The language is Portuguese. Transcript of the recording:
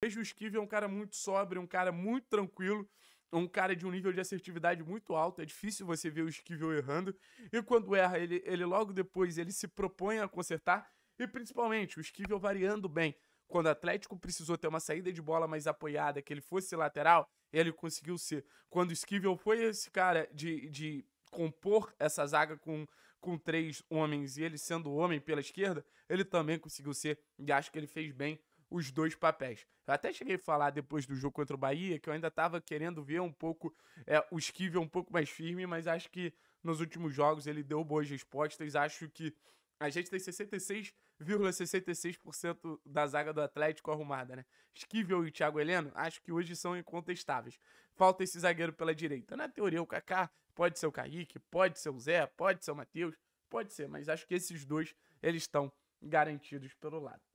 Vejo o Esquive é um cara muito sóbrio, um cara muito tranquilo, um cara de um nível de assertividade muito alto. É difícil você ver o Esquive errando. E quando erra, ele, ele logo depois ele se propõe a consertar. E principalmente, o Esquive é variando bem. Quando o Atlético precisou ter uma saída de bola mais apoiada, que ele fosse lateral, ele conseguiu ser. Quando o Esquivel foi esse cara de, de compor essa zaga com, com três homens e ele sendo homem pela esquerda, ele também conseguiu ser. E acho que ele fez bem os dois papéis. Eu até cheguei a falar depois do jogo contra o Bahia que eu ainda estava querendo ver um pouco é, o Esquivel um pouco mais firme, mas acho que nos últimos jogos ele deu boas respostas. Acho que a gente tem 66,66% ,66 da zaga do Atlético arrumada, né? Esquivel e Thiago Heleno, acho que hoje são incontestáveis. Falta esse zagueiro pela direita. Na teoria, o Kaká pode ser o Kaique, pode ser o Zé, pode ser o Matheus, pode ser, mas acho que esses dois eles estão garantidos pelo lado.